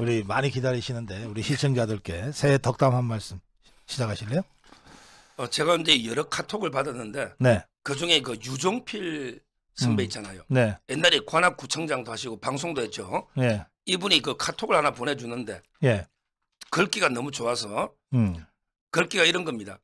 우리 많이 기다리시는데 우리 시청자들께 새해 덕담 한 말씀 시작하실래요? 어, 제가 근데 여러 카톡을 받았는데 네. 그 중에 그 유종필 선배 음. 있잖아요. 네. 옛날에 관악구청장도 하시고 방송도 했죠. 예. 이분이 그 카톡을 하나 보내주는데 예. 글귀가 너무 좋아서 음. 글귀가 이런 겁니다.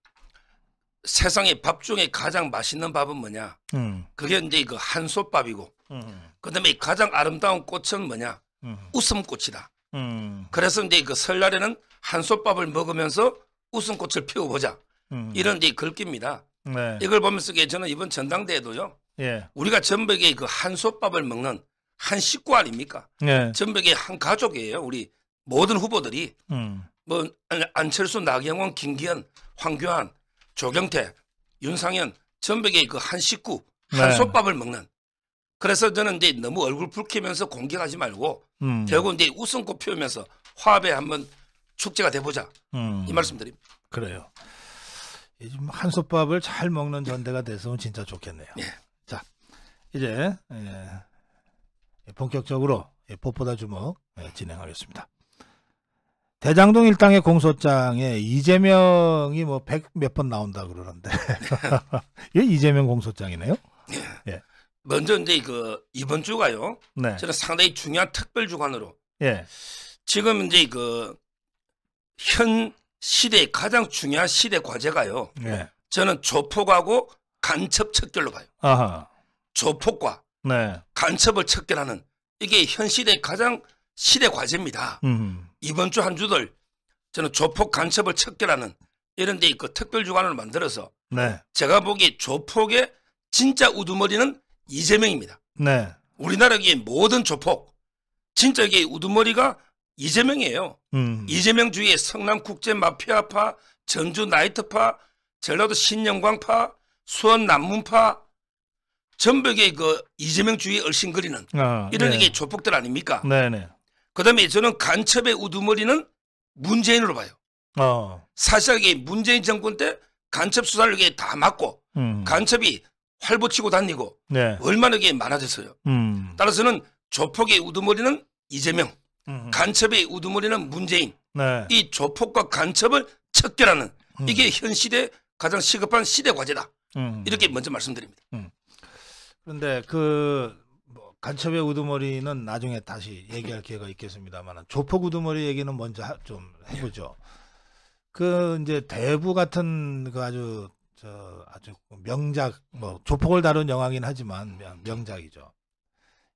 세상에 밥 중에 가장 맛있는 밥은 뭐냐? 음. 그게 이제 그 한솥밥이고, 음. 그다음에 가장 아름다운 꽃은 뭐냐? 음. 웃음꽃이다. 음. 그래서 이제 그 설날에는 한솥밥을 먹으면서 웃음꽃을 피워보자. 음. 이런 데 글귀입니다. 네. 이걸 보면서 저는 이번 전당대회도요. 예. 우리가 전북의그 한솥밥을 먹는 한 식구 아닙니까? 예. 전북의한 가족이에요. 우리 모든 후보들이 음. 뭐 안철수, 나경원, 김기현, 황교안, 조경태, 윤상현 전북의그 한 식구 네. 한솥밥을 먹는 그래서 저는 이제 너무 얼굴 붉히면서 공격하지 말고 음. 결국 이제 웃음꽃 피우면서 화합에 한번 축제가 돼보자 음. 이 말씀드립니다. 그래요. 요즘 한솥밥을 잘 먹는 전대가 됐으면 진짜 좋겠네요. 예. 자 이제 예, 본격적으로 예, 보다 주먹 예, 진행하겠습니다. 대장동 일당의 공소장에 이재명이 뭐백몇번 나온다 그러는데 예. 이게 이재명 공소장이네요. 예. 예. 먼저 이제 그 이번 주가요. 네. 저는 상당히 중요한 특별 주간으로. 예. 지금 이제 그현 시대의 가장 중요한 시대 과제가요. 예. 저는 조폭하고 간첩 척결로 봐요. 아하. 조폭과 네. 간첩을 척결하는 이게 현 시대의 가장 시대 과제입니다. 음. 이번 주 한 주들 저는 조폭 간첩을 척결하는 이런 데그 특별 주간을 만들어서 네. 제가 보기 조폭의 진짜 우두머리는 이재명입니다. 네. 우리나라의 모든 조폭 진짜 이게 우두머리가 이재명이에요. 음. 이재명주의 성남 국제 마피아파, 전주 나이트파, 전라도 신영광파, 수원 남문파 전북의 그 이재명주의 얼씬거리는 아, 이런 네. 게 조폭들 아닙니까? 네네. 네. 그다음에 저는 간첩의 우두머리는 문재인으로 봐요. 어. 사실 이게 문재인 정권 때 간첩 수사를 이게 다 막고 음. 간첩이 활보치고 다니고 네. 얼마나 게 많아졌어요. 음. 따라서는 조폭의 우두머리는 이재명, 음. 간첩의 우두머리는 문재인. 네. 이 조폭과 간첩을 척결하는 음. 이게 현 시대 가장 시급한 시대 과제다. 음. 이렇게 먼저 말씀드립니다. 음. 그런데 그 뭐 간첩의 우두머리는 나중에 다시 얘기할 기회가 있겠습니다만 조폭 우두머리 얘기는 먼저 좀 해보죠. 그 이제 대부 같은 그 아주 저 아주 명작 뭐 조폭을 다룬 영화긴 하지만 음. 명작이죠.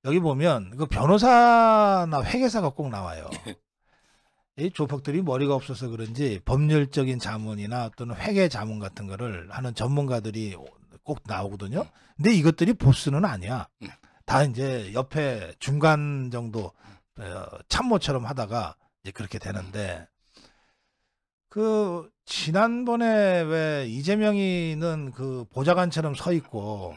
여기 보면 그 변호사나 회계사가 꼭 나와요. 이 조폭들이 머리가 없어서 그런지 법률적인 자문이나 또는 회계 자문 같은 거를 하는 전문가들이 꼭 나오거든요. 음. 근데 이것들이 보스는 아니야. 음. 다 이제 옆에 중간 정도 어, 참모처럼 하다가 이제 그렇게 되는데 그 지난번에 왜 이재명이는 그 보좌관처럼 서 있고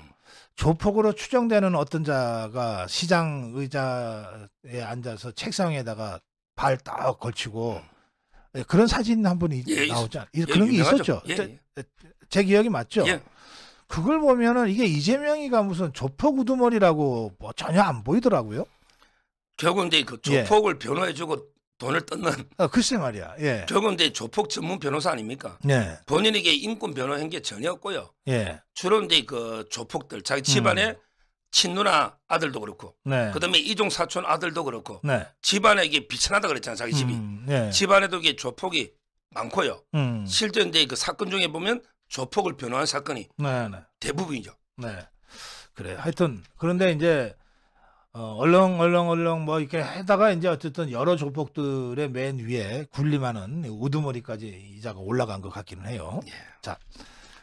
조폭으로 추정되는 어떤 자가 시장 의자에 앉아서 책상에다가 발 딱 걸치고 예, 그런 사진 한 번이 예, 나오지 않 예, 그런 게 있었죠. 예, 제, 예. 제, 기억이 맞죠. 예. 그걸 보면은 이게 이재명이가 무슨 조폭 우두머리라고 뭐 전혀 안 보이더라고요. 결국 이제 그 조폭을 변호해주고 돈을 뜯는. 아, 글쎄 말이야. 예. 조금대 조폭 전문 변호사 아닙니까? 예. 본인에게 인권 변호한 게 전혀 없고요. 예. 주로 이제 그 조폭들 자기 집안에 음. 친누나 아들도 그렇고 네. 그다음에 이종 사촌 아들도 그렇고 네. 집안에 이게 비천하다 그랬잖아요 자기 집이 음, 예. 집안에도 이게 조폭이 많고요 음. 실제 이제 그 사건 중에 보면 조폭을 변호한 사건이 네, 네. 대부분이죠 네 그래 하여튼 그런데 이제 어, 얼렁 얼렁 얼렁 뭐 이렇게 하다가 이제 어쨌든 여러 조폭들의 맨 위에 군림하는 우두머리까지 이자가 올라간 것 같기는 해요. 예. 자,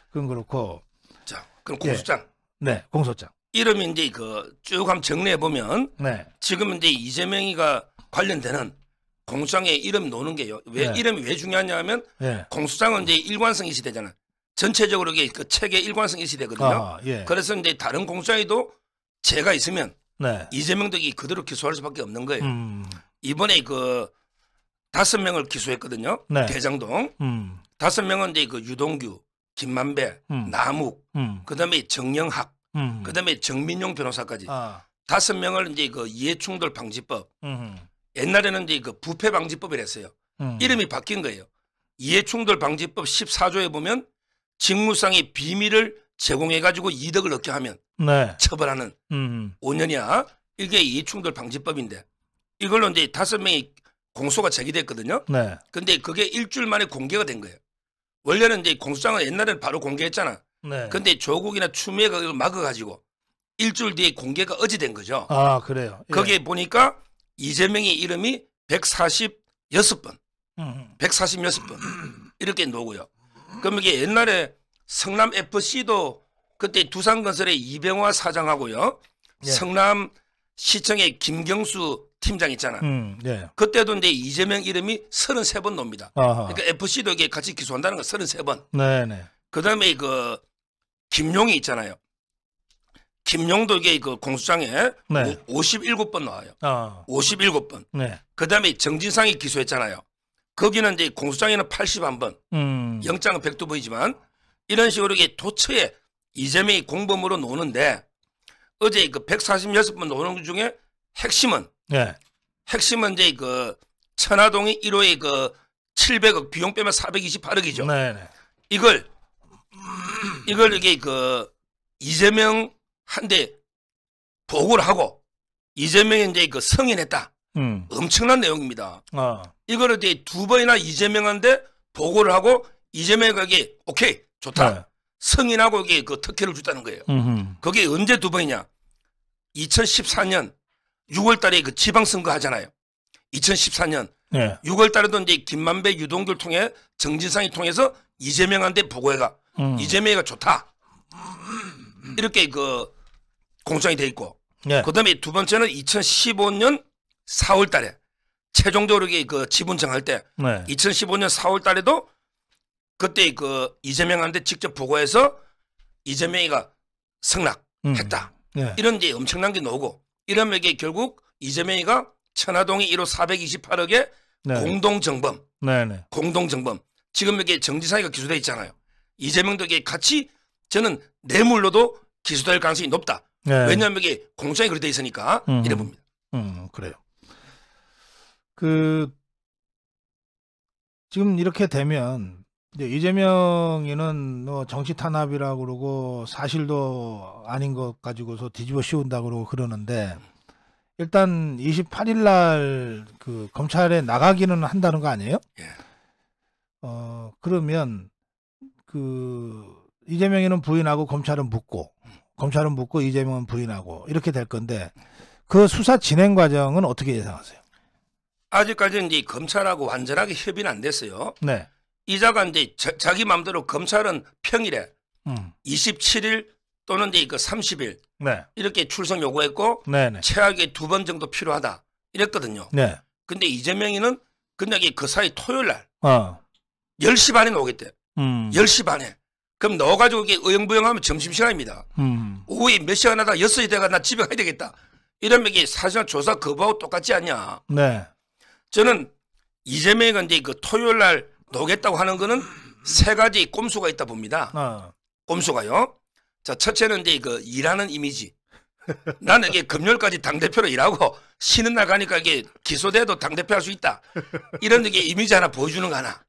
그건 그렇고. 자, 그럼 공소장. 네, 네 공소장. 이름이 이제 그쭉 한번 정리해 보면 네. 지금 이제 이재명이가 관련되는 공소장의 이름 노는 게요. 왜 네. 이름이 왜 중요하냐면 네. 공소장은 이제 일관성 이시되잖아. 전체적으로 이게 그 책의 일관성 이시되거든요. 아, 예. 그래서 이제 다른 공소장에도 제가 있으면 네. 이재명덕이 그대로 기소할 수밖에 없는 거예요. 음. 이번에 그 다섯 명을 기소했거든요. 네. 대장동 음. 다섯 명은 이제 그 유동규, 김만배, 음. 남욱, 음. 그다음에 정영학, 그다음에 정민용 변호사까지 아. 다섯 명을 이제 그 이해충돌 방지법 옛날에는 이제 그 부패 방지법이랬어요. 이름이 바뀐 거예요. 이해충돌 방지법 14조에 보면 직무상의 비밀을 제공해가지고 이득을 얻게 하면 네. 처벌하는 음. 5년이야. 이게 이해충돌 방지법인데 이걸로 이제 다섯 명이 공소가 제기됐거든요. 네. 근데 그게 일주일 만에 공개가 된 거예요. 원래는 이제 공소장은 옛날에 바로 공개했잖아. 네. 근데 조국이나 추미애가 이걸 막아가지고 일주일 뒤에 공개가 어제된 거죠. 아 그래요. 예. 거기에 보니까 이재명의 이름이 146번, 음. 146번 음. 이렇게 놓오고요 그럼 이게 옛날에 성남 FC도 그때 두산건설의 이병화 사장하고요. 예. 성남 시청의 김경수 팀장 있잖아. 음, 예. 그때도 이제 이재명 이름이 33번 놉니다. 아하. 그러니까 FC도 이게 같이 기소한다는 거 33번. 네네. 그다음에 그 김용이 있잖아요. 김용도 이게 그 공수장에 네. 57번 나와요. 아. 57번. 네. 그다음에 정진상이 기소했잖아요. 거기는 이제 공수장에는 81번. 음. 영장은 100두 번이지만 이런 식으로 이게 도처에 이재명이 공범으로 노는데 어제 그 146번 노는 것 중에 핵심은 네. 핵심은 이제 그 천화동이 1호에그 700억 비용 빼면 428억이죠. 네, 네. 이걸 이걸 이게 그 이재명 한대 보고를 하고 이재명이 이제 그 성인했다. 음. 엄청난 내용입니다. 아. 이거를 이제 두 번이나 이재명한테 보고를 하고 이재명에게 오케이 좋다. 네. 승인하고 여기 그 특혜를 줬다는 거예요. 음흠. 그게 언제 두 번이냐? 2014년 6월 달에 그 지방선거 하잖아요. 2014년 네. 6월 달에도 이제 김만배 유동규 통해 정진상이 통해서 이재명한테 보고해가 음. 이재명이가 좋다. 이렇게 그 공장이 돼 있고 네. 그다음에 두 번째는 2015년 4월 달에 최종적으로 그 지분 정할 때 네. 2015년 4월 달에도 그때 그 이재명한테 직접 보고해서 이재명이가 승낙했다. 음. 네. 이런 게 엄청난 게 나오고 이러면 이게 결국 이재명이가 천화동이 1호 428억의 네. 공동정범. 네, 네. 공동정범. 지금 이게 정지사이가 기소돼 있잖아요. 이재명도 이게 같이 저는 뇌물로도 기소될 가능성이 높다. 네. 왜냐하면 이게 공정이 그렇게 돼 있으니까 음. 이래 봅니다. 음, 그래요. 그 지금 이렇게 되면 이 이재명이는 뭐 정치 탄압이라고 그러고 사실도 아닌 것 가지고서 뒤집어 씌운다 그러고 그러는데 일단 28일 날 그 검찰에 나가기는 한다는 거 아니에요? 예. 어 그러면 그 이재명이는 부인하고 검찰은 묻고 검찰은 묻고 이재명은 부인하고 이렇게 될 건데 그 수사 진행 과정은 어떻게 예상하세요? 아직까지는 이 검찰하고 완전하게 협의는 안 됐어요. 네. 이자가 이제 자, 기 마음대로 검찰은 평일에 음. 27일 또는 이그 30일 네. 이렇게 출석 요구했고 네네. 네. 최악의 두번 정도 필요하다 이랬거든요. 네. 근데 이재명이는 그냥 그 사이 토요일 날 어. 10시 반에 오겠대. 음. 10시 반에. 그럼 넣어가지고 이게 의형부영하면 점심시간입니다. 음. 오후에 몇 시간 하다가 6시 돼가 나 집에 가야 되겠다. 이러면 이게 사실상 조사 거부하고 똑같지 않냐. 네. 저는 이재명이 이제 그 토요일 날 노겠다고 하는 거는 세 가지 꼼수가 있다 봅니다. 어. 꼼수가요. 자, 첫째는 이제 그 일하는 이미지. 나는 이게 금요일까지 당대표로 일하고 쉬는 날 가니까 이게 기소돼도 당대표 할 수 있다. 이런 이게 이미지 하나 보여주는 거 하나.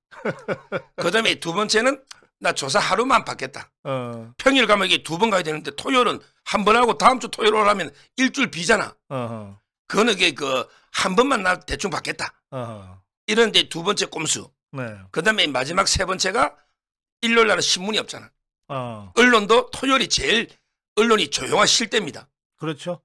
그 다음에 두 번째는 나 조사 하루만 받겠다. 어. 평일 가면 이게 두 번 가야 되는데 토요일은 한 번 하고 다음 주 토요일 오라면 일주일 비잖아. 어허. 그거는 이게 그 한 번만 나 대충 받겠다. 어허. 이런 데두 번째 꼼수. 네. 그다음에 마지막 세 번째가 일요일 날은 신문이 없잖아. 어. 언론도 토요일이 제일 언론이 조용한 쉴 때입니다. 그렇죠.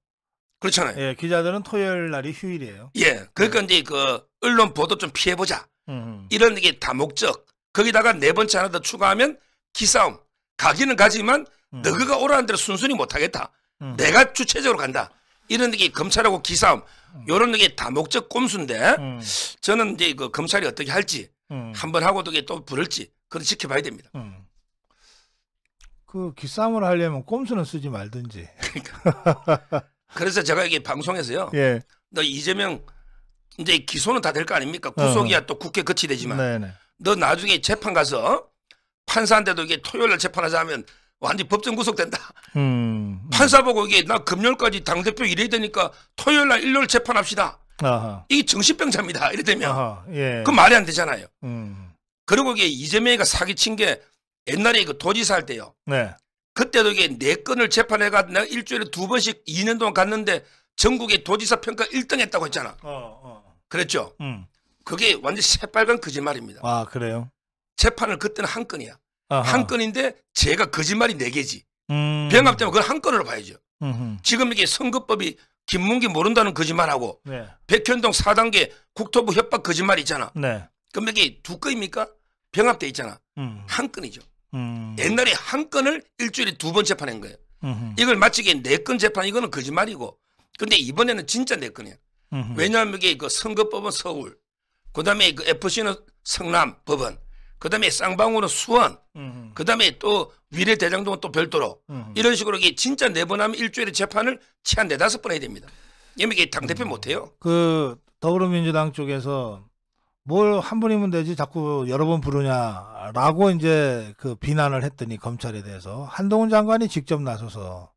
그렇잖아요. 예, 기자들은 토요일 날이 휴일이에요. 예. 그러니까 네. 이제 그 언론 보도 좀 피해 보자. 음, 음. 이런 게 다 목적. 거기다가 네 번째 하나 더 추가하면 기싸움. 가기는 가지만 음. 너그가 오라는 대로 순순히 못 하겠다. 음. 내가 주체적으로 간다. 이런 게 검찰하고 기싸움. 이런게다 음. 목적 꼼수인데 저는 이제 그 검찰이 어떻게 할지 음. 한번 하고 또 부를지 그걸 지켜봐야 됩니다. 음. 그 기싸움을 하려면 꼼수는 쓰지 말든지. 그러니까. 그래서 제가 여기 방송에서요. 예. 너 이재명 이제 기소는 다 될 거 아닙니까? 구속이야 어. 또 국회 끝치 되지만. 네네. 너 나중에 재판 가서 판사한테도 이게 토요일 날 재판하자 하면 완전 법정 구속된다. 음. 음, 판사 보고 이게 나 금요일까지 당대표 일해야 되니까 토요일 날 일요일 재판합시다. 아하. 이게 정신병자입니다. 이래되면 예. 그 말이 안 되잖아요. 음. 그리고 이게 이재명이가 사기친 게 옛날에 그 도지사 할 때요. 네. 그때도 이게 네 건을 재판해가 내가 일주일에 두 번씩 2년 동안 갔는데 전국의 도지사 평가 1등 했다고 했잖아. 어, 어. 그랬죠. 음. 그게 완전 새빨간 거짓말입니다. 아 그래요? 재판을 그때는 한 건이야. 아하. 한 건인데 제가 거짓말이 네 개지. 음. 병합되면 그걸 한 건으로 봐야죠. 음흠. 지금 이게 선거법이 김문기 모른다는 거짓말하고 네. 백현동 4단계 국토부 협박 거짓말 있잖아. 네. 그럼 여기 두 건입니까? 병합돼 있잖아. 음. 한 건이죠. 음. 옛날에 한 건을 일주일에 두 번 재판한 거예요. 음흠. 이걸 마치게엔 네건 재판 이거는 거짓말이고. 근데 이번에는 진짜 네 건이야. 음흠. 왜냐하면 이게 그 선거법은 서울, 그다음에 그 FC는 성남 법원, 그다음에 쌍방울은 수원, 그다음에 또 위례 대장동은 또 별도로 음. 이런 식으로 이게 진짜 네 번 하면 일주일에 재판을 최한 네다섯 번 해야 됩니다. 왜냐면 이게 당대표 음. 못해요. 그 더불어민주당 쪽에서 뭘 한 번이면 되지 자꾸 여러 번 부르냐라고 이제 그 비난을 했더니 검찰에 대해서 한동훈 장관이 직접 나서서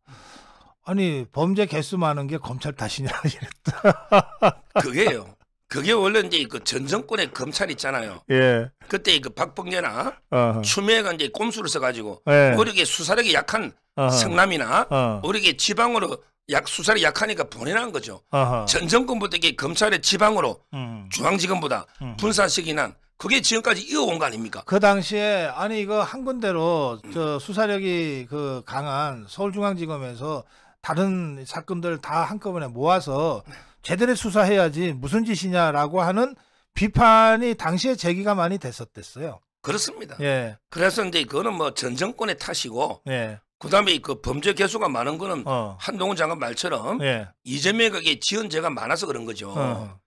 아니 범죄 개수 많은 게 검찰 탓이냐 이랬다. 그게요. 그게 원래 이제 그 전정권의 검찰 있잖아요. 예. 그때 그 박봉계나 어허. 추미애가 이제 꼼수를 써가지고 예. 우리렵게 수사력이 약한 어허. 성남이나 우리어게 지방으로 약 수사를 약하니까 보내는 거죠. 전 정권부터 이게 검찰의 지방으로 음. 중앙지검보다 음. 분산식이 난 그게 지금까지 이어온 거 아닙니까? 그 당시에 아니 이거 한 군데로 음. 저 수사력이 그 강한 서울중앙지검에서 다른 사건들 다 한꺼번에 모아서 제대로 수사해야지 무슨 짓이냐라고 하는 비판이 당시에 제기가 많이 됐었댔어요. 그렇습니다. 예. 그래서 이제 그거는 뭐전 정권의 탓이고 예. 그다음에 그 범죄 개수가 많은 거는 어. 한동훈 장관 말처럼 예. 이재명에게 지은 죄가 많아서 그런 거죠. 어.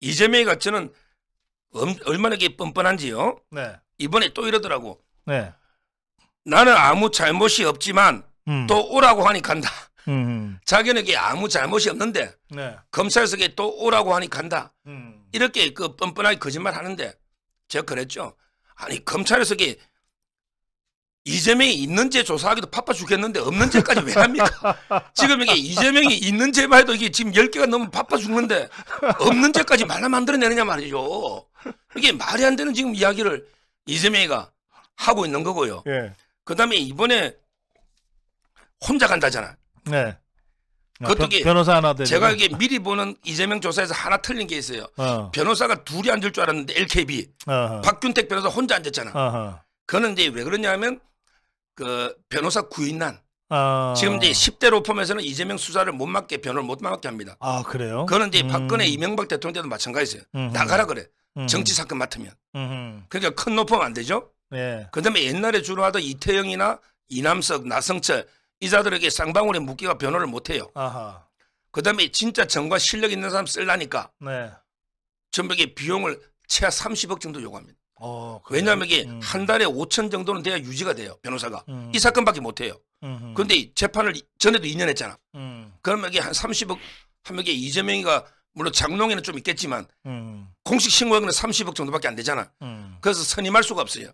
이재명이 같이는 엄, 얼마나 뻔뻔한지요. 네. 이번에 또 이러더라고. 네. 나는 아무 잘못이 없지만 음. 또 오라고 하니 간다. 음. 자기에게 아무 잘못이 없는데 네. 검찰석에 또 오라고 하니 간다. 음. 이렇게 그 뻔뻔하게 거짓말 하는데 제가 그랬죠. 아니 검찰석에 이재명이 있는지 조사하기도 바빠 죽겠는데 없는지까지 왜 합니까? 지금 이게 이재명이 있는지만 해도 이게 지금 10개가 너무 바빠 죽는데 없는지까지 말라 만들어내느냐 말이죠. 이게 말이 안 되는 지금 이야기를 이재명이가 하고 있는 거고요. 예. 그다음에 이번에 혼자 간다잖아. 네. 네. 아, 그것도게 변호사 하나 되 제가 이게 미리 보는 이재명 조사에서 하나 틀린 게 있어요. 어. 변호사가 둘이 앉을 줄 알았는데 LKB 어허. 박균택 변호사 혼자 앉았잖아. 어허. 그거는 이제 왜 그러냐면 그 변호사 구인난 어. 지금 이제 10대 로펌에서는 이재명 수사를 못 맡게 변호를 못 맡게 합니다. 아 그래요? 그거는 이제 음. 박근혜 이명박 대통령 때도 마찬가지예요. 음흠. 나가라 그래. 음흠. 정치 사건 맡으면. 음흠. 그러니까 큰 로펌 안 되죠. 예. 그다음에 옛날에 주로 하던 이태영이나 이남석, 나성철 이자들에게 쌍방울의 무게가 변화를 못해요. 그다음에 진짜 정과 실력 있는 사람 쓸라니까 네. 전벽에 비용을 최하 30억 정도 요구합니다. 어, 왜냐하면 이게 음. 한 달에 5천 정도는 돼야 유지가 돼요 변호사가 음. 이 사건밖에 못 해요. 그런데 재판을 전에도 2년 했잖아. 음. 그러면 이게 한 30억 하면 이게 이재명이가 물론 장롱에는 좀 있겠지만 음. 공식 신고액은 30억 정도밖에 안 되잖아. 음. 그래서 선임할 수가 없어요.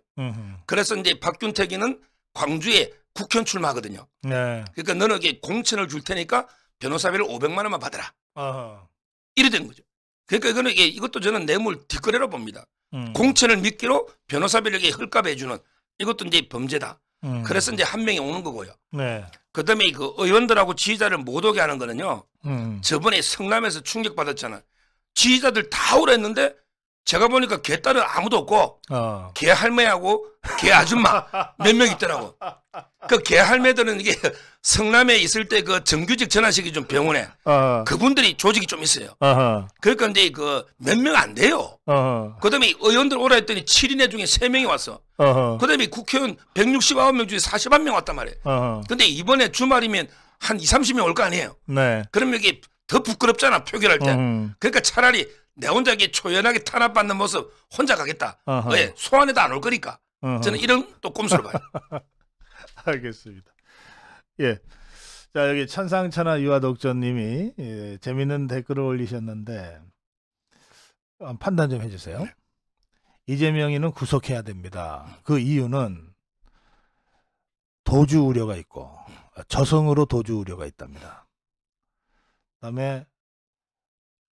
그래서 이제 박균택이는 광주에 국현 출마하거든요. 네. 그러니까 너는 이게 공천을 줄 테니까 변호사비를 500만 원만 받아라. 이래 된 거죠. 그러니까 이거는 이 이것도 저는 뇌물 뒷거래로 봅니다. 음. 공천을 미끼로 변호사비를 이게 헐값 에주는 이것도 이제 범죄다. 음. 그래서 이제 한 명이 오는 거고요. 네. 그다음에 그 의원들하고 지휘자를 못 오게 하는 거는요. 음. 저번에 성남에서 충격 받았잖아요. 지휘자들 다 오라 했는데 제가 보니까 개 딸은 아무도 없고 어. 걔 할매하고 개 아줌마 몇 명 있더라고. 그 개 할매들은 이게 성남에 있을 때 그 정규직 전환식이 좀 병원에 어. 그분들이 조직이 좀 있어요. 어허. 그러니까 이제 그 몇 명 안 돼요. 어허. 그다음에 의원들 오라 했더니 7인회 중에 3명이 왔어. 어허. 그다음에 국회의원 169명 중에 41명 0 왔단 말이에요. 그런데 이번에 주말이면 한 2, 30명 올 거 아니에요. 네. 그럼 여기 더 부끄럽잖아 표결할 때. 음. 그러니까 차라리 내 혼자 이게 초연하게 탄압받는 모습 혼자 가겠다. 아하. 예, 소환에도 안 올 거니까. 아하. 저는 이런 또꼼수로 봐요. 알겠습니다. 예. 자, 여기 천상천하 유아독전님이 예, 재밌는 댓글을 올리셨는데 어, 판단 좀 해주세요. 네. 이재명이는 구속해야 됩니다. 그 이유는 도주 우려가 있고 저성으로 도주 우려가 있답니다. 그다음에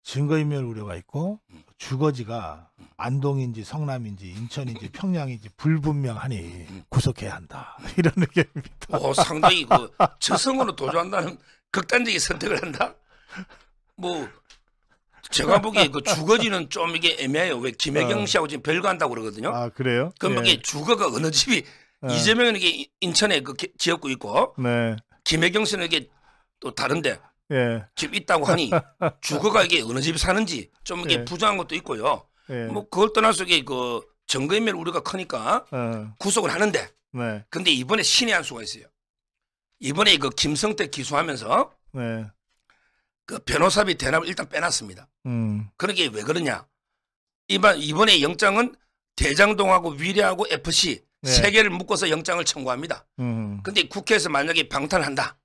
증거인멸 우려가 있고 음. 주거지가 음. 안동인지 성남인지 인천인지 음. 평양인지 불분명하니 구속해야 한다 이런 의견입니다. 오, 어, 상당히 그 저성으로 도주한다는 극단적인 선택을 한다. 뭐 제가 보기에 그 주거지는 좀 이게 애매해요. 왜 김혜경 어. 씨하고 지금 별거한다고 그러거든요. 아 그래요? 그럼 예. 주거가 어느 집이 예. 이재명은 이게 인천에 그 지역구 있고 네. 김혜경 씨는 이게 또 다른데 예. 집 있다고 하니 주거가 이게 어느 집 사는지 좀 이게 예. 부정한 것도 있고요. 예. 뭐 그걸 떠나서 이게 그 정거인멸 우려가 크니까 어. 구속을 하는데 네. 근데 이번에 신의 한 수가 있어요. 이번에 그 김성태 기소하면서 네. 그 변호사비 대납을 일단 빼놨습니다. 음. 그런 게왜 그러냐? 이번 이번에 영장은 대장동하고 위례하고 FC 네. 세 개를 묶어서 영장을 청구합니다. 음. 근데 국회에서 만약에 방탄한다.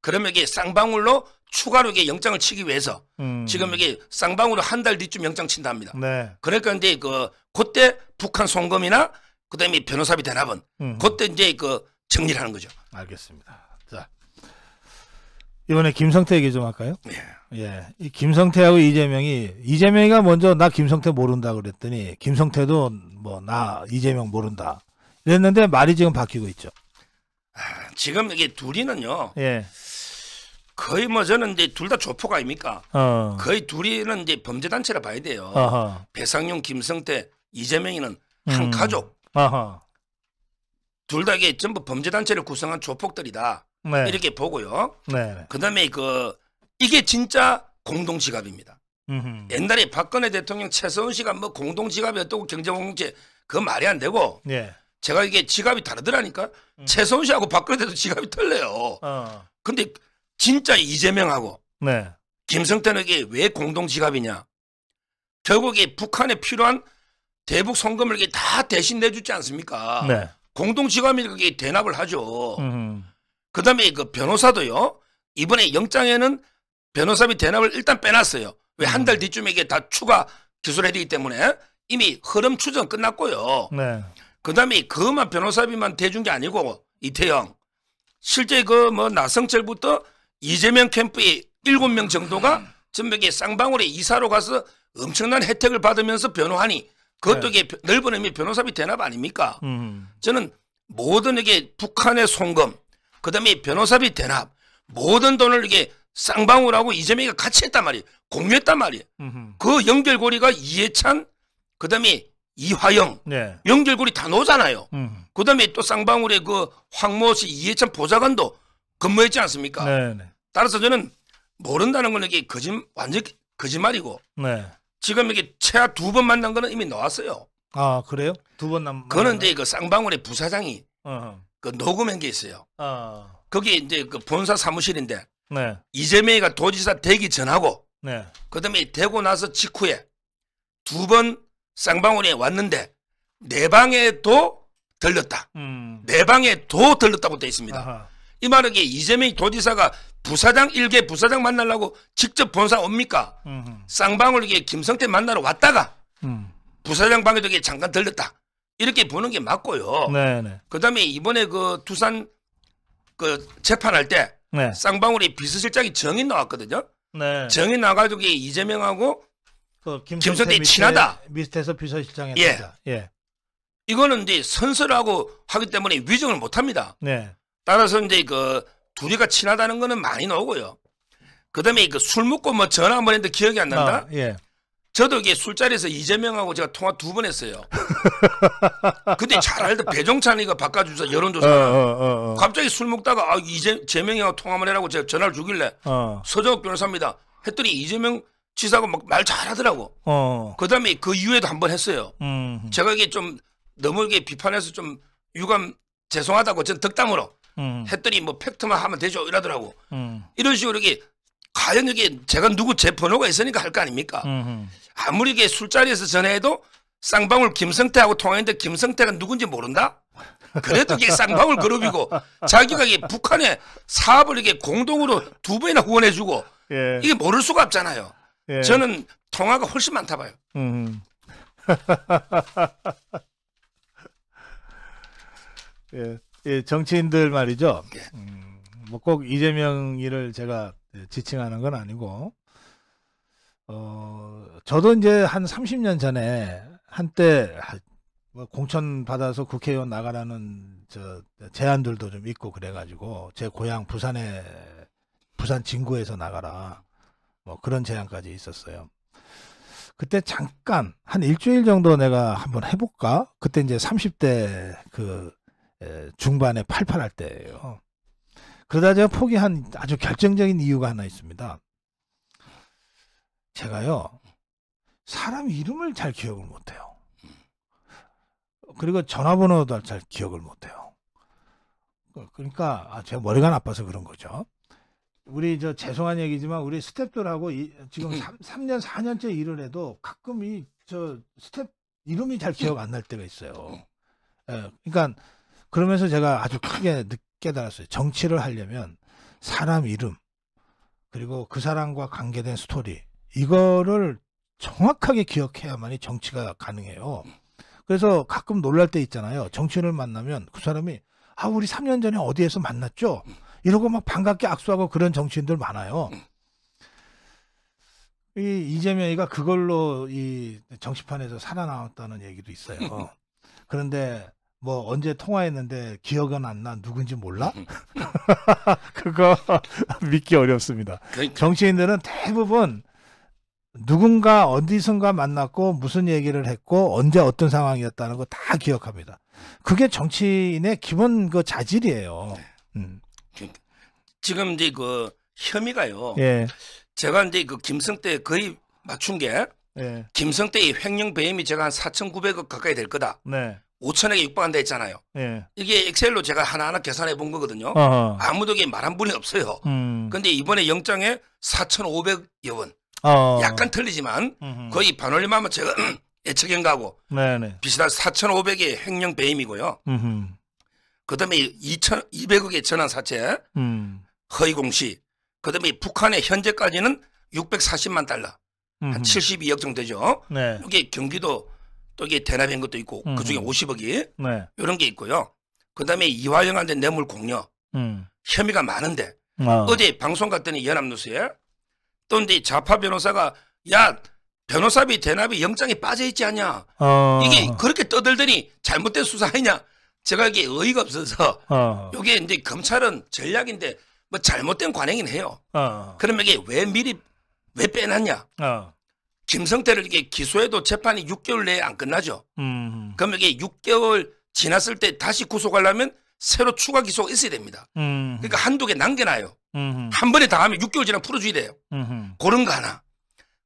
그러면 이게 쌍방울로 추가로 이게 영장을 치기 위해서 음. 지금 여기 쌍방으로 한 달 뒤쯤 영장 친다 합니다. 네. 그러니까 이제 그 그때 북한 송금이나 그다음에 변호사비 대납은 음. 그때 이제 그 정리를 하는 거죠. 알겠습니다. 자 이번에 김성태 얘기 좀 할까요? 예. 예. 이 김성태하고 이재명이 이재명이가 먼저 나 김성태 모른다 그랬더니 김성태도 뭐 나 이재명 모른다. 이랬는데 말이 지금 바뀌고 있죠. 아, 지금 이게 둘이는요. 예. 거의 뭐 저는 이제 둘 다 조폭 아닙니까? 어. 거의 둘이는 이제 범죄 단체라 봐야 돼요. 아하. 배상용, 김성태, 이재명이는 음. 한 음. 가족. 둘 다 이게 전부 범죄 단체를 구성한 조폭들이다. 네. 이렇게 보고요. 네. 그다음에 그 이게 진짜 공동 지갑입니다. 음흠. 옛날에 박근혜 대통령 최서훈 씨가 뭐 공동 지갑이었다고 경제 공동체 그 말이 안 되고 예. 제가 이게 지갑이 다르더라니까 음. 최서훈 씨하고 박근혜 대통령 지갑이 틀려요. 어. 근데 진짜 이재명하고 네. 김성태에게 왜 공동 지갑이냐? 결국에 북한에 필요한 대북 성금을 이게 다 대신 내주지 않습니까? 네. 공동 지갑이 그게 대납을 하죠. 음 그다음에 그 변호사도요. 이번에 영장에는 변호사비 대납을 일단 빼놨어요. 왜 한달 음. 뒤쯤에 이게 다 추가 기술해야 되기 때문에 이미 흐름 추정 끝났고요. 네. 그다음에 그만 변호사비만 대준 게 아니고 이태영 실제 그 뭐 나성철부터 이재명 캠프의 7명 정도가 전북의 쌍방울에 이사로 가서 엄청난 혜택을 받으면서 변호하니 그것도 네. 넓은 의미 변호사비 대납 아닙니까? 음. 저는 모든 이게 북한의 송금, 그 다음에 변호사비 대납, 모든 돈을 이게 쌍방울하고 이재명이 같이 했단 말이에요. 공유했단 말이에요. 음흠. 그 연결고리가 이해찬, 그 다음에 이화영, 네. 연결고리 다 놓잖아요. 음. 그 다음에 또 쌍방울의 그 황모 씨 이해찬 보좌관도 근무했지 않습니까? 네네. 네. 따라서 저는 모른다는 건 이게 거짓 완전 거짓말이고 네. 지금 이게 최하 두 번 만난 거는 이미 나왔어요. 아 그래요? 두 번 남. 그는 이제 그 쌍방울의 부사장이 어허. 그 녹음한 게 있어요. 어. 아. 거기 이제 그 본사 사무실인데 네. 이재명이가 도지사 되기 전하고 네. 그다음에 되고 나서 직후에 두 번쌍방울이 왔는데 내 방에도 들렸다. 음. 내 방에도 들렸다고 돼 있습니다. 아하. 이 말은 이재명 도지사가 부사장 일개 부사장 만나려고 직접 본사 옵니까? 음흠. 쌍방울 이게 김성태 만나러 왔다가 음. 부사장 방에도 이게 잠깐 들렸다 이렇게 보는 게 맞고요. 네네. 네. 그다음에 이번에 그 두산 그 재판할 때 네. 쌍방울이 비서실장이 정이 나왔거든요. 네. 정이 나가지고 이재명하고 그 김성태, 친하다. 미스테서 비서실장에 예. 예. 이거는 이제 선서라고 하기 때문에 위증을 못 합니다. 네. 따라서 이제 그 둘이가 친하다는 거는 많이 나오고요. 그다음에 그 술 먹고 뭐 전화 한 번 했는데 기억이 안 난다. 아, 예. 저도 이게 술자리에서 이재명하고 제가 통화 두 번 했어요. 근데 잘 알던 배종찬이가 바꿔주서 여론조사. 어, 어, 어, 어, 갑자기 술 먹다가 아, 이재명이하고 통화만 해라고 제가 전화를 주길래 어. 서정욱 변호사입니다. 했더니 이재명 지사가 막말 잘하더라고. 어. 그다음에 그 이후에도 한 번 했어요. 음. 제가 이게 좀 너무 이게 비판해서 좀 유감 죄송하다고 전 덕담으로 음. 했더니 뭐 팩트만 하면 되죠 이러더라고. 음. 이런 식으로 이게 과연 이게 제가 누구 제 번호가 있으니까 할 거 아닙니까? 음흠. 음. 아무리 이게 술자리에서 전해도 쌍방울 김성태하고 통화했는데 김성태가 누군지 모른다? 그래도 이게 쌍방울 그룹이고 자기가 이게 북한의 사업을 이게 공동으로 두 번이나 후원해주고 예. 이게 모를 수가 없잖아요. 예. 저는 통화가 훨씬 많다 봐요. 음. 음. 예, 예, 정치인들 말이죠. 예. 음, 뭐 꼭 이재명이를 제가 지칭하는 건 아니고, 어, 저도 이제 한 30년 전에 한때 뭐 공천 받아서 국회의원 나가라는 저 제안들도 좀 있고 그래가지고 제 고향 부산에 부산 진구에서 나가라 뭐 그런 제안까지 있었어요. 그때 잠깐 한 일주일 정도 내가 한번 해볼까? 그때 이제 30대 그 중반에 팔팔할 때예요. 어. 그러다 제가 포기한 아주 결정적인 이유가 하나 있습니다. 제가요 사람 이름을 잘 기억을 못해요. 그리고 전화번호도 잘 기억을 못해요. 그, 그러니까 아, 제가 머리가 나빠서 그런 거죠. 우리 저 죄송한 얘기지만 우리 스탭들하고 이, 지금 3, 3년 4년째 일을 해도 가끔 이 저 스탭 이름이 잘 기억 안 날 때가 있어요. 예, 그러니까 그러면서 제가 아주 크게 깨달았어요. 정치를 하려면 사람 이름, 그리고 그 사람과 관계된 스토리, 이거를 정확하게 기억해야만이 정치가 가능해요. 그래서 가끔 놀랄 때 있잖아요. 정치인을 만나면 그 사람이 아 우리 3년 전에 어디에서 만났죠? 이러고 막 반갑게 악수하고 그런 정치인들 많아요. 이 이재명이가 그걸로 이 정치판에서 살아나왔다는 얘기도 있어요. 그런데 뭐 언제 통화했는데 기억은 안 나 누군지 몰라? 음. 그거 믿기 어렵습니다. 그러니까. 정치인들은 대부분 누군가 어디선가 만났고 무슨 얘기를 했고 언제 어떤 상황이었다는 거 다 기억합니다. 그게 정치인의 기본 그 자질이에요. 네. 음. 그러니까 지금 이제 그 혐의가요. 예. 제가 이제 그 김성태 거의 맞춘 게 예. 김성태의 횡령 배임이 제가 한 4,900억 가까이 될 거다. 네. 5천억에 육박한다 했잖아요. 예. 이게 엑셀로 제가 하나하나 계산해 본 거거든요. 어허. 아무도 이게 말한 분이 없어요. 그런데 음. 이번에 영장에 4,500여 원. 어 약간 틀리지만 음흠. 거의 반올림하면 제가 예측 경과하고 비슷한 4,500의 횡령 배임이고요. 그다음에 2,200억의 전환 사채, 음. 허위 공시. 그다음에 북한의 현재까지는 640만 달러, 음흠. 한 72억 정도 되죠. 네. 이게 경기도 또 이게 대납인 것도 있고 음. 그중에 50억이 네. 이런 게 있고요. 그다음에 이화영한테 뇌물 공여 음. 혐의가 많은데 아. 어. 제 방송 갔더니 연합뉴스에 또 이제 좌파 변호사가 야 변호사비 대납이 영장에 빠져 있지 않냐 어. 이게 그렇게 떠들더니 잘못된 수사이냐 제가 이게 의의가 없어서 어. 아. 이게 이제 검찰은 전략인데 뭐 잘못된 관행이네요. 어. 그러면 이게 왜 미리 왜 빼놨냐? 어. 김성태를 이게 기소해도 재판이 6개월 내에 안 끝나죠. 음. 그럼 이게 6개월 지났을 때 다시 구속하려면 새로 추가 기소가 있어야 됩니다. 음. 그러니까 한두 개 남겨놔요. 음. 한 번에 당하면 6개월 지나 풀어줘야 돼요. 음. 그런 거 하나.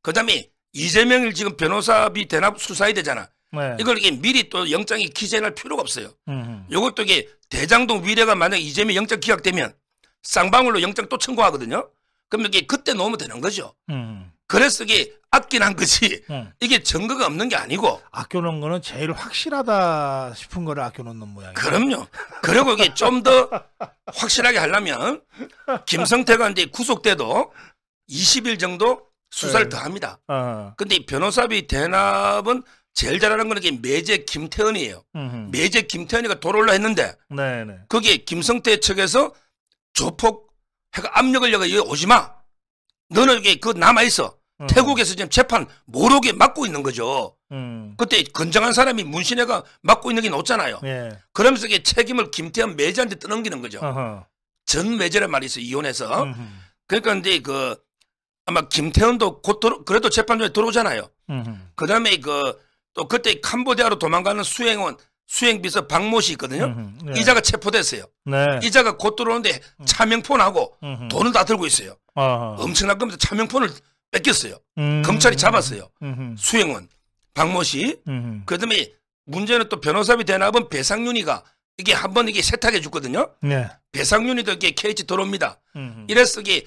그 다음에 이재명을 지금 변호사비 대납 수사해야 되잖아. 네. 이걸 이게 미리 또 영장이 기재할 필요가 없어요. 이것도 음. 이게 대장동 위례가 만약 이재명 영장 기각되면 쌍방울로 영장 또 청구하거든요. 그럼 이게 그때 넣으면 되는 거죠. 음. 그래서 이게 아끼난 거지. 네. 이게 증거가 없는 게 아니고. 아껴놓은 거는 제일 확실하다 싶은 거를 아껴놓는 모양이에 그럼요. 그리고 이게 좀 더 확실하게 하려면 김성태가 이제 구속돼도 20일 정도 수사를 네. 더 합니다. 어. 근데 변호사비 대납은 제일 잘하는 거는 게 매제 김태현이에요. 매제 김태현이가 돌아올라 했는데 네네. 네. 거기에 김성태 측에서 조폭 해가 압력을 내가 여기 오지 마. 너는 이게 그 남아 있어. 음. 태국에서 지금 재판 모르게 맡고 있는 거죠. 음. 그때 건장한 사람이 문신해가 맡고 있는 게높잖아요 예. 그러면서 이 책임을 김태현 매제한테 떠넘기는 거죠. 어허. 전 매제란 말이 있어 이혼해서. 음흠. 그러니까 근데 그 아마 김태현도 곧 도로, 그래도 재판소에 들어오잖아요. 음흠. 그다음에 그 또 그때 캄보디아로 도망가는 수행원 수행비서 박모 씨 있거든요. 음흠, 예. 이자가 체포됐어요. 네. 이자가 곧 들어오는데 음. 차명폰하고 음흠. 돈을 다 들고 있어요. 어허. 엄청난 겁니다. 차명폰을 뺏겼어요. 음. 검찰이 잡았어요. 음흠. 수행은 박모 씨. 음흠. 그다음에 문제는 또 변호사비 대납은 배상윤이가 이게 한 번 이게 세탁해 줬거든요. 네. 배상윤이도 이게 케이지 들어옵니다. 이래서 이게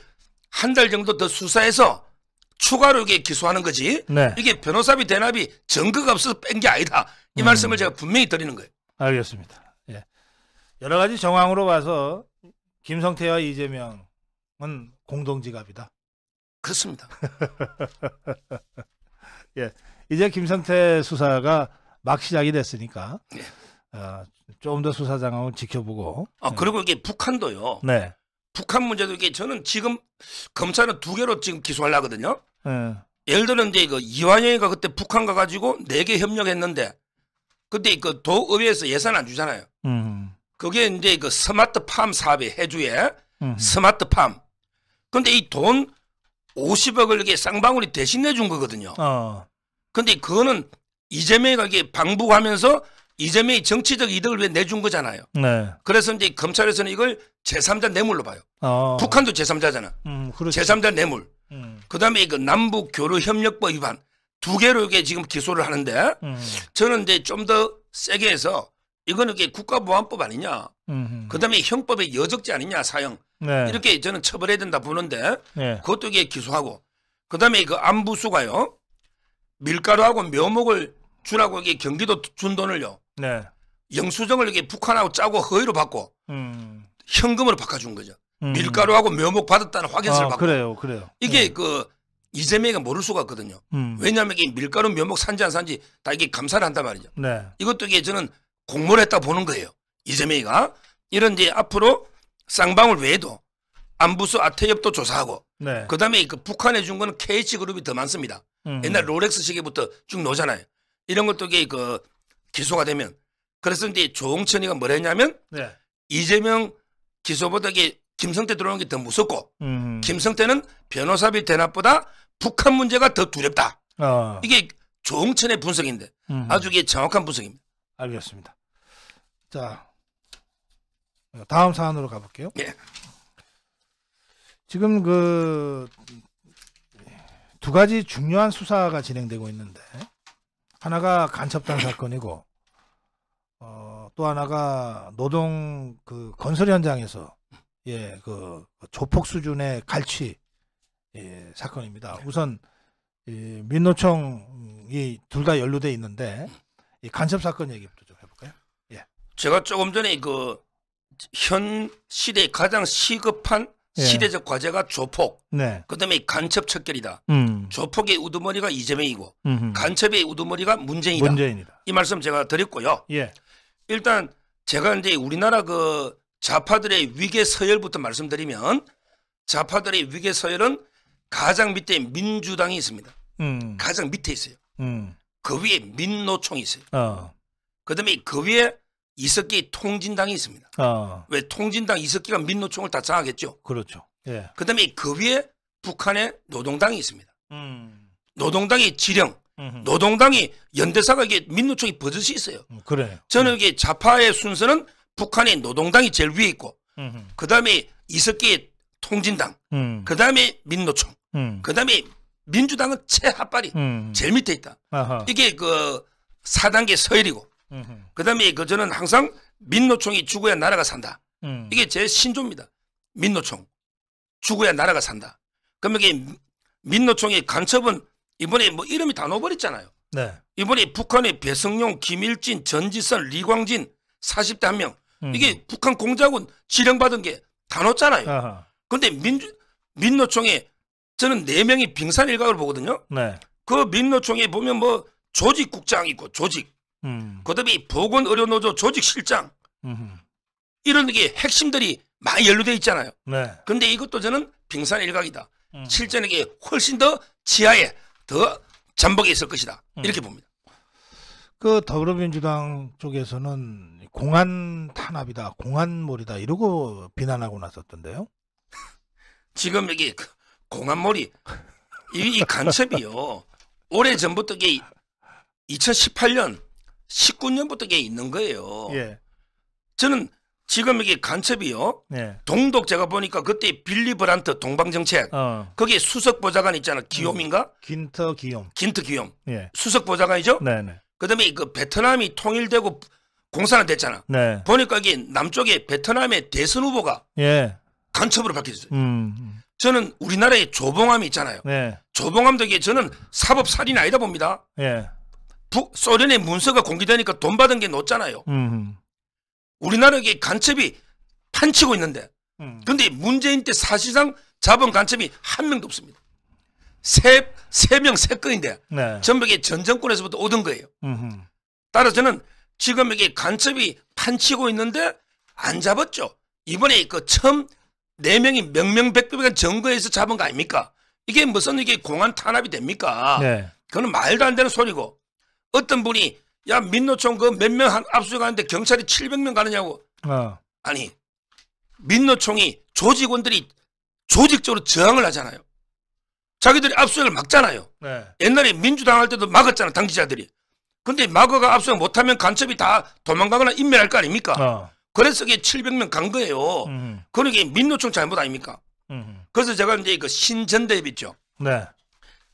한 달 정도 더 수사해서 추가로 이게 기소하는 거지. 네. 이게 변호사비 대납이 증거가 없어서 뺀 게 아니다. 이 음. 말씀을 제가 분명히 드리는 거예요. 알겠습니다. 예. 여러 가지 정황으로 봐서 김성태와 이재명은 공동지갑이다. 그렇습니다. 예, 이제 김상태 수사가 막 시작이 됐으니까 예. 어, 조금 더 수사 장황을 지켜보고. 아 예. 그리고 이게 북한도요. 네. 북한 문제도 이게 저는 지금 검찰은 두 개로 지금 기소하려거든요. 네. 예. 예를 들면 이제 그 이완영이가 그때 북한 가가지고 네 개 협력했는데 그때 그 도의회에서 예산 안 주잖아요. 음. 그게 이제 그 스마트팜 사업에 해주에 음. 스마트팜. 근데 이돈 50억을 이렇게 쌍방울이 대신내준 거거든요. 그런데 어. 그거는 이재명이가 이게 방북하면서 이재명이 정치적 이득을 위해 내준 거잖아요. 네. 그래서 이제 검찰에서는 이걸 제3자 뇌물로 봐요. 어. 북한도 제3자잖아. 음, 그렇죠. 제3자 뇌물. 음. 그다음에 이거 그 남북 교류 협력법 위반 두 개로 이게 지금 기소를 하는데 음. 저는 이제 좀 더 세게 해서 이거는 이게 국가보안법 아니냐. 그다음에 형법의 여적지 아니냐 사형. 네. 이렇게 저는 처벌해야 된다 보는데 네. 그것도 이게 기소하고 그다음에 그 안부수가요 밀가루하고 묘목을 주라고 이게 경기도 준 돈을요. 네. 영수증을 이게 북한하고 짜고 허위로 받고 음. 현금으로 바꿔준 거죠. 음. 밀가루하고 묘목 받았다는 확인서를 아, 받고. 그래요, 그래요. 이게 네. 그 이재명이가 모를 수가 없거든요. 음. 왜냐하면 이게 밀가루 묘목 산지 안 산지 다 이게 감사를 한단 말이죠. 네. 이것도 이게 저는 공모를 했다 보는 거예요. 이재명이가. 이런 이제 앞으로 쌍방울 외에도 안부수 아태협도 조사하고 네. 그다음에 그 북한에 준 거는 KH 그룹이 더 많습니다. 음. 옛날 롤렉스 시계부터 쭉 놓잖아요. 이런 것도 이게 그 기소가 되면 그래서 이제 조홍천이가 뭐랬냐면 네. 이재명 기소보다 김성태 들어오는 게 더 무섭고 음. 김성태는 변호사비 대납보다 북한 문제가 더 두렵다. 어. 이게 조홍천의 분석인데 음. 아주 정확한 분석입니다. 알겠습니다. 자, 다음 사안으로 가볼게요. 예. 지금 그 두 가지 중요한 수사가 진행되고 있는데 하나가 간첩단 사건이고 어, 또 하나가 노동 그 건설 현장에서 예그 조폭 수준의 갈취 예, 사건입니다. 우선 예, 민노총이 둘 다 연루돼 있는데 이 간첩 사건 얘기부터 좀 해볼까요? 예. 제가 조금 전에 그 현시대 가장 시급한 예. 시대적 과제가 조폭. 네. 그다음에 간첩 척결이다. 음. 조폭의 우두머리가 이재명이고 음흠. 간첩의 우두머리가 문재인이다. 문재인이다. 이 말씀 제가 드렸고요. 예. 일단 제가 이제 우리나라 그 좌파들의 위계 서열부터 말씀드리면 좌파들의 위계 서열은 가장 밑에 민주당이 있습니다. 음. 가장 밑에 있어요. 음. 그 위에 민노총이 있어요. 어. 그다음에 그 위에 이석기 통진당이 있습니다. 어. 왜 통진당 이석기가 민노총을 다 장악했죠. 그렇죠. 예. 그다음에 그 위에 북한의 노동당이 있습니다. 음. 노동당의 지령, 음흠. 노동당이 연대사가 이게 민노총이 버젓이 있어요. 음, 그래. 저는 음. 이게 좌파의 순서는 북한의 노동당이 제일 위에 있고, 그 다음에 이석기의 통진당, 음. 그 다음에 민노총, 음. 그 다음에 민주당은 최하빨이 음. 제일 밑에 있다. 아하. 이게 그 4단계 서열이고 그다음에 그 저는 항상 민노총이 죽어야 나라가 산다. 음. 이게 제 신조입니다. 민노총 죽어야 나라가 산다. 그러면 이게 민노총의 간첩은 이번에 뭐 이름이 다 넣어버렸잖아요. 네. 이번에 북한의 배성용, 김일진, 전지선, 리광진 40대 한 명. 음. 이게 북한 공작원 지령받은 게 다 넣었잖아요. 그런데 민주 민노총의 저는 네 명이 빙산 일각을 보거든요. 네. 그 민노총에 보면 뭐 조직국장 있고 조직, 음. 그다음에 보건의료노조 조직실장 이런 게 핵심들이 많이 연루돼 있잖아요. 네. 근데 이것도 저는 빙산 일각이다. 음. 실제는 게 훨씬 더 지하에 더 잠복에 있을 것이다. 음. 이렇게 봅니다. 그 더불어민주당 쪽에서는 공안 탄압이다, 공안몰이다 이러고 비난하고 나섰던데요. 지금 여기 공안몰이 이, 이 간첩이요. 오래 전부터 게 2018년 19년부터 게 있는 거예요. 예. 저는 지금 이게 간첩이요. 예. 동독 제가 보니까 그때 빌리 브란트 동방정책 어. 거기에 수석 보좌관 있잖아. 기욤인가? 음, 긴터 기욤. 긴터 기욤. 예. 수석 보좌관이죠. 네네. 네. 그다음에 그 베트남이 통일되고 공산화 됐잖아. 네. 보니까 이게 남쪽에 베트남의 대선 후보가 예. 간첩으로 바뀌었어요. 음. 음. 저는 우리나라에 조봉암이 있잖아요. 네. 조봉암 덕에 저는 사법 살인 아니다 봅니다. 네. 부, 소련의 문서가 공개되니까 돈 받은 게 높잖아요. 음. 우리나라에 간첩이 판치고 있는데 음. 근데 문재인 때 사실상 자본 간첩이 한 명도 없습니다. 세, 세 명, 세 건인데 네. 전북의 전정권에서부터 오던 거예요. 음흠. 따라서 저는 지금 이게 간첩이 판치고 있는데 안 잡았죠. 이번에 그 처음 네 명이 명명백백한 정거에서 잡은 거 아닙니까? 이게 무슨 이게 공안 탄압이 됩니까? 네. 그건 말도 안 되는 소리고 어떤 분이 야 민노총 그 몇명 압수하는데 경찰이 700명 가느냐고. 어. 아니 민노총이 조직원들이 조직적으로 저항을 하잖아요. 자기들이 압수수색을 막잖아요. 네. 옛날에 민주당 할 때도 막았잖아 당지자들이. 근데 막아가 압수수색 못하면 간첩이 다 도망가거나 인멸할 거 아닙니까? 어. 그래서 그게 700명 간 거예요. 음. 그러니까 민노총 잘못 아닙니까? 음. 그래서 제가 이제 그 신전대협 있죠. 네.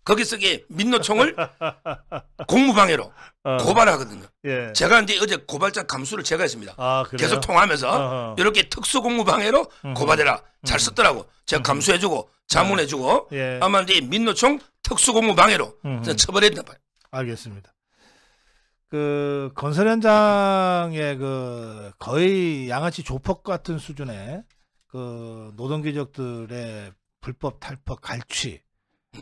거기서 게 민노총을 공무방해로 어. 고발하거든요. 예. 제가 이제 어제 고발자 감수를 제가 했습니다. 아, 계속 통하면서 화 어허. 이렇게 특수공무방해로 음 고발해라. 잘 음. 썼더라고. 제가 음. 감수해주고 자문해주고 예. 아마 이제 민노총 특수공무방해로 음. 처벌했나 봐요. 알겠습니다. 그 건설 현장의 그 거의 양아치 조폭 같은 수준의 그 노동 귀족들의 불법 탈법 갈취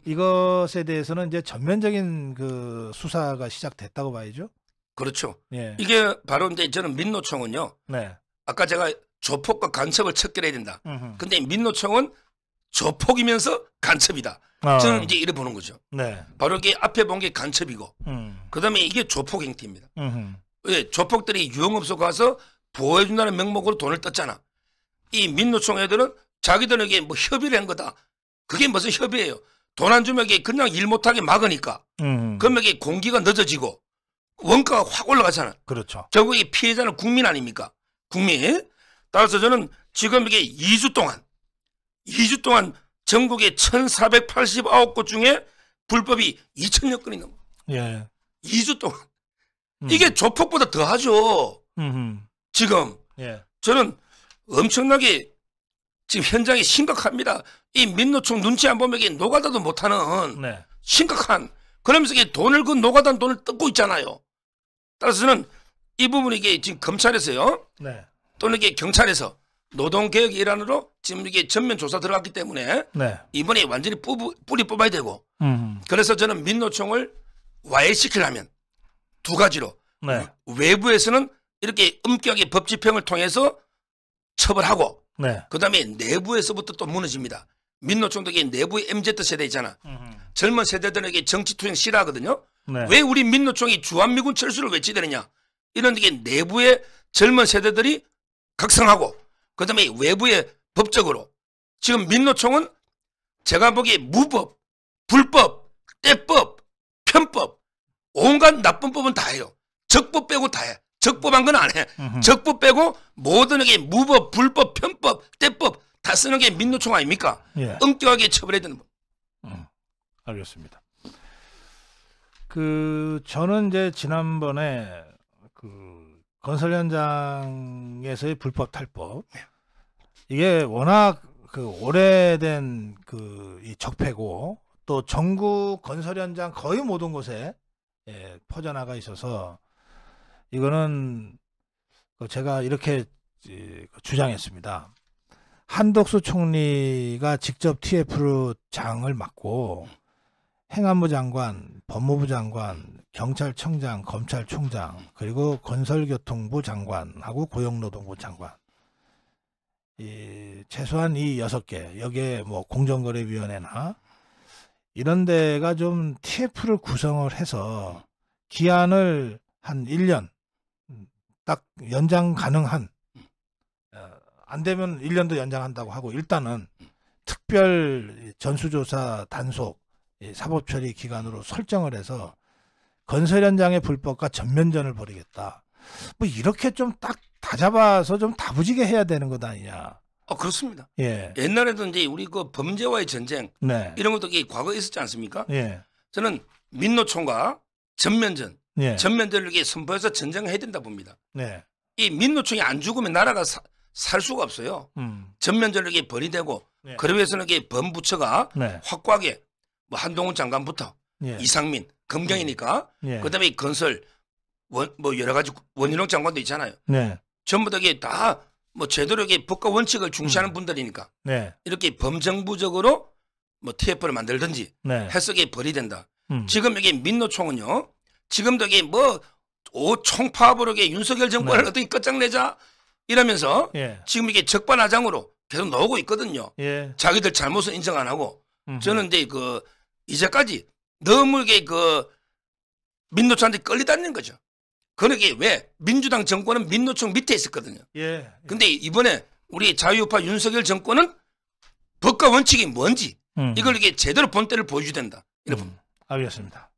이것에 대해서는 이제 전면적인 그 수사가 시작됐다고 봐야죠. 그렇죠. 예. 이게 바로 이제 저는 민노총은요. 네. 아까 제가 조폭과 간첩을 척결해야 된다. 음흠. 근데 민노총은 조폭이면서 간첩이다. 아. 저는 이제 이래 보는 거죠. 네. 바로 이게 앞에 본 게 간첩이고, 음. 그 다음에 이게 조폭 행태입니다. 음흠. 왜 예, 조폭들이 유흥업소 가서 보호해준다는 명목으로 돈을 떴잖아. 이 민노총 애들은 자기들에게 뭐 협의를 한 거다. 그게 무슨 협의예요? 돈 안 주면 이 그냥 일 못하게 막으니까. 음. 그러면 이게 공기가 늦어지고 원가가 확 올라가잖아. 그렇죠. 결국 이 피해자는 국민 아닙니까? 국민. 따라서 저는 지금 이게 2주 동안, 2주 동안 전국의 1,489곳 중에 불법이 2천여 건이 넘어. 예. 2주 동안. 음. 이게 조폭보다 더 하죠. 지금. 예. 저는 엄청나게 지금 현장이 심각합니다. 이 민노총 눈치 안 보면 이게 노가다도 못하는 네. 심각한 그러면서 이게 돈을 그노가다 돈을 뜯고 있잖아요. 따라서 는이 부분이 이게 지금 검찰에서요. 네. 또는 이게 경찰에서 노동개혁 일환으로 지금 이게 전면 조사 들어갔기 때문에 네. 이번에 완전히 뿌부, 뿌리 뽑아야 되고 음. 그래서 저는 민노총을 와해시키려면 두 가지로 네. 외부에서는 이렇게 엄격히 법 집행을 통해서 처벌하고 네. 그다음에 내부에서부터 또 무너집니다. 민노총도 이게 내부 MZ 세대 있잖아. 음흠. 젊은 세대들에게 정치 투쟁 싫어하거든요. 네. 왜 우리 민노총이 주한미군 철수를 외치되느냐. 이런 게 내부의 젊은 세대들이 각성하고 그 다음에 외부의 법적으로 지금 민노총은 제가 보기 무법, 불법, 때법 편법 온갖 나쁜 법은 다 해요. 적법 빼고 다 해. 적법한 건 안 해. 으흠. 적법 빼고 모든 게 무법, 불법, 편법, 때법다 쓰는 게 민노총 아닙니까? 예. 엄격하게 처벌해야 되는 법. 음, 알겠습니다. 그 저는 이제 지난번에 그 건설 현장에서의 불법 탈법 이게 워낙 그 오래된 그이 적폐고 또 전국 건설 현장 거의 모든 곳에 예, 퍼져나가 있어서 이거는 그 제가 이렇게 주장했습니다. 한덕수 총리가 직접 TF로 장을 맡고 행안부 장관, 법무부 장관, 경찰청장, 검찰총장, 그리고 건설교통부 장관하고 고용노동부 장관. 이 최소한 이 여섯 개 여기에 뭐 공정거래위원회나 이런 데가 좀 TF를 구성을 해서 기한을 한 1년 딱 연장 가능한 어, 안 되면 1년도 연장한다고 하고 일단은 특별 전수조사 단속 사법처리 기간으로 설정을 해서 건설 현장의 불법과 전면전을 벌이겠다. 뭐 이렇게 좀 딱 다잡아서 좀 다부지게 해야 되는 것 아니냐. 어 그렇습니다. 예. 옛날에도 이제 우리 그 범죄와의 전쟁 네. 이런 것도 과거에 있었지 않습니까? 예. 저는 민노총과 전면전, 예. 전면전을 이렇게 선포해서 전쟁을 해야 된다 봅니다. 네. 이 민노총이 안 죽으면 나라가 사, 살 수가 없어요. 음. 전면전력이 벌이되고 네. 그러면서는 이게 범부처가 네. 확고하게 뭐 한동훈 장관부터 예. 이상민 검경이니까 예. 예. 그다음에 건설 원, 뭐 여러 가지 원희룡 장관도 있잖아요. 네. 전부 다 이게 다 뭐 제대로 이게 법과 원칙을 중시하는 음. 분들이니까 네. 이렇게 범정부적으로 뭐 TF를 만들든지 네. 해석이 벌이 된다. 음. 지금 여기 민노총은요. 지금도 이게 뭐 오총파업으로 이게 윤석열 정권을 네. 어떻게 끝장내자 이러면서 예. 지금 이게 적반하장으로 계속 나오고 있거든요. 예. 자기들 잘못은 인정 안 하고 음흠. 저는 이제 그 이제까지 너무게 그 민노총한테 끌리다니는 거죠. 그러게 왜 민주당 정권은 민노총 밑에 있었거든요. 예. 예. 근데 이번에 우리 자유파 윤석열 정권은 법과 원칙이 뭔지 음. 이걸 이게 렇 제대로 본때를 보여줘야 된다. 여러분. 음. 알겠습니다.